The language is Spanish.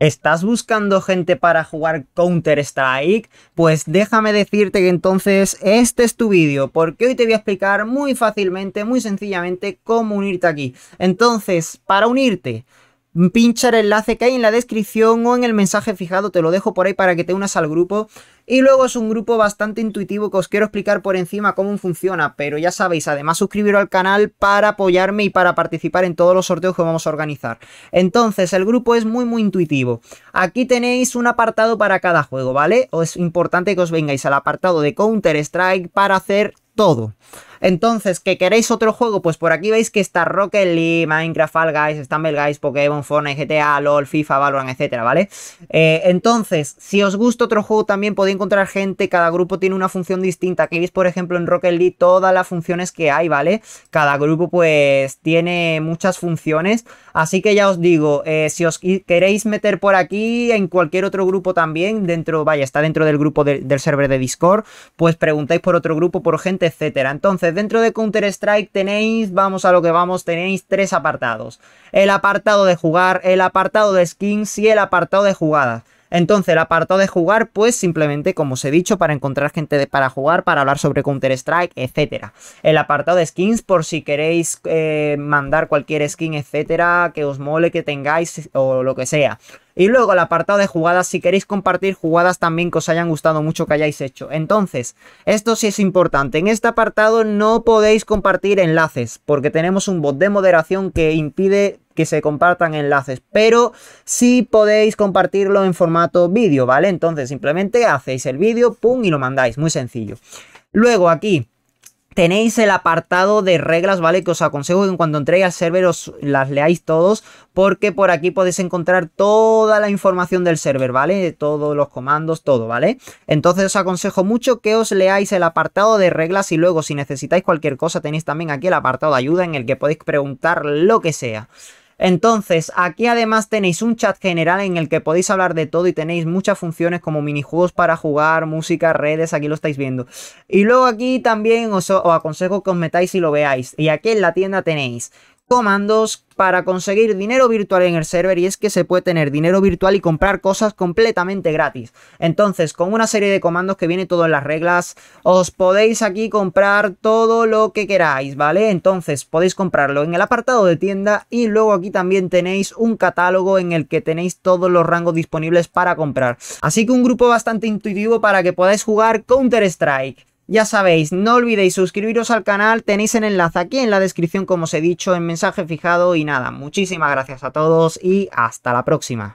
¿Estás buscando gente para jugar Counter-Strike? Pues déjame decirte que entonces este es tu vídeo, porque hoy te voy a explicar muy fácilmente, muy sencillamente, cómo unirte aquí. Entonces, para unirte, Pinchar el enlace que hay en la descripción o en el mensaje fijado, te lo dejo por ahí para que te unas al grupo. Y luego es un grupo bastante intuitivo que os quiero explicar por encima cómo funciona, pero ya sabéis, además suscribiros al canal para apoyarme y para participar en todos los sorteos que vamos a organizar. Entonces, el grupo es muy muy intuitivo. Aquí tenéis un apartado para cada juego, ¿vale? O Es importante que os vengáis al apartado de Counter Strike para hacer todo. Entonces, que queréis otro juego, pues por aquí veis que está Rocket League, Minecraft, Fall Guys, Stumble Guys, Pokémon, Fortnite, GTA, LOL, FIFA, Valorant, etcétera, ¿vale? Eh, entonces, si os gusta otro juego también podéis encontrar gente, cada grupo tiene una función distinta. Aquí veis, por ejemplo, en Rocket League todas las funciones que hay, ¿vale? Cada grupo pues tiene muchas funciones, así que ya os digo, eh, si os queréis meter por aquí, en cualquier otro grupo también, dentro, vaya, está dentro del grupo del server de Discord, pues preguntáis por otro grupo, por gente, etcétera. Entonces, dentro de Counter-Strike tenéis, vamos a lo que vamos, tenéis tres apartados. El apartado de jugar, el apartado de skins y el apartado de jugadas. Entonces, el apartado de jugar, pues simplemente, como os he dicho, para encontrar gente para jugar, para hablar sobre Counter-Strike, etc. El apartado de skins, por si queréis eh, mandar cualquier skin, etcétera, que os mole, que tengáis o lo que sea. Y luego el apartado de jugadas, si queréis compartir jugadas también que os hayan gustado mucho que hayáis hecho. Entonces, esto sí es importante. En este apartado no podéis compartir enlaces, porque tenemos un bot de moderación que impide que se compartan enlaces, pero sí podéis compartirlo en formato vídeo, ¿vale? Entonces, simplemente hacéis el vídeo, pum, y lo mandáis, muy sencillo. Luego aquí, Tenéis el apartado de reglas, ¿vale? Que os aconsejo que en cuanto entréis al server os las leáis todos, porque por aquí podéis encontrar toda la información del server, ¿vale? Todos los comandos, todo, ¿vale? Entonces os aconsejo mucho que os leáis el apartado de reglas y luego si necesitáis cualquier cosa tenéis también aquí el apartado de ayuda en el que podéis preguntar lo que sea. Entonces, aquí además tenéis un chat general en el que podéis hablar de todo y tenéis muchas funciones como minijuegos para jugar, música, redes, aquí lo estáis viendo. Y luego aquí también os, aconsejo que os metáis y lo veáis. Y aquí en la tienda tenéis comandos para conseguir dinero virtual en el server y es que se puede tener dinero virtual y comprar cosas completamente gratis. Entonces, con una serie de comandos que viene todo en las reglas, os podéis aquí comprar todo lo que queráis, ¿vale? Entonces, podéis comprarlo en el apartado de tienda y luego aquí también tenéis un catálogo en el que tenéis todos los rangos disponibles para comprar. Así que un grupo bastante intuitivo para que podáis jugar Counter-Strike. Ya sabéis, no olvidéis suscribiros al canal, tenéis el enlace aquí en la descripción como os he dicho, en mensaje fijado y nada, muchísimas gracias a todos y hasta la próxima.